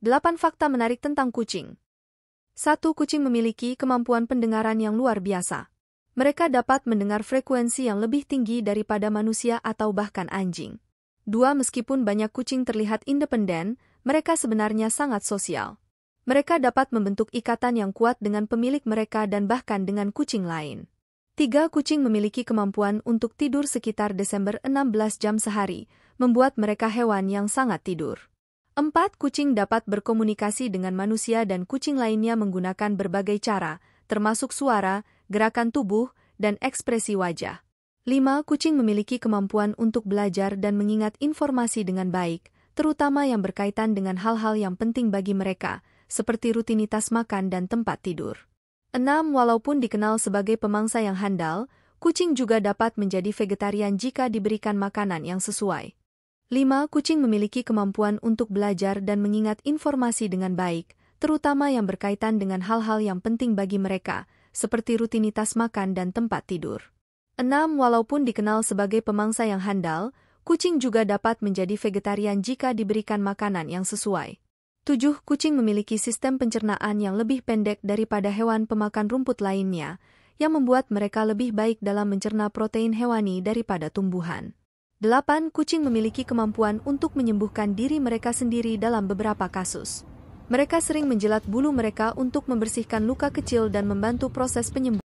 8 fakta menarik tentang kucing. 1. Kucing memiliki kemampuan pendengaran yang luar biasa. Mereka dapat mendengar frekuensi yang lebih tinggi daripada manusia atau bahkan anjing. 2. Meskipun banyak kucing terlihat independen, mereka sebenarnya sangat sosial. Mereka dapat membentuk ikatan yang kuat dengan pemilik mereka dan bahkan dengan kucing lain. 3. Kucing memiliki kemampuan untuk tidur sekitar Desember 16 jam sehari, membuat mereka hewan yang sangat tidur. Empat kucing dapat berkomunikasi dengan manusia dan kucing lainnya menggunakan berbagai cara, termasuk suara, gerakan tubuh, dan ekspresi wajah. Lima kucing memiliki kemampuan untuk belajar dan mengingat informasi dengan baik, terutama yang berkaitan dengan hal-hal yang penting bagi mereka, seperti rutinitas makan dan tempat tidur. enam, Walaupun dikenal sebagai pemangsa yang handal, kucing juga dapat menjadi vegetarian jika diberikan makanan yang sesuai. 5. Kucing memiliki kemampuan untuk belajar dan mengingat informasi dengan baik, terutama yang berkaitan dengan hal-hal yang penting bagi mereka, seperti rutinitas makan dan tempat tidur. 6. Walaupun dikenal sebagai pemangsa yang handal, kucing juga dapat menjadi vegetarian jika diberikan makanan yang sesuai. 7. Kucing memiliki sistem pencernaan yang lebih pendek daripada hewan pemakan rumput lainnya, yang membuat mereka lebih baik dalam mencerna protein hewani daripada tumbuhan. Delapan kucing memiliki kemampuan untuk menyembuhkan diri mereka sendiri dalam beberapa kasus. Mereka sering menjilat bulu mereka untuk membersihkan luka kecil dan membantu proses penyembuhan.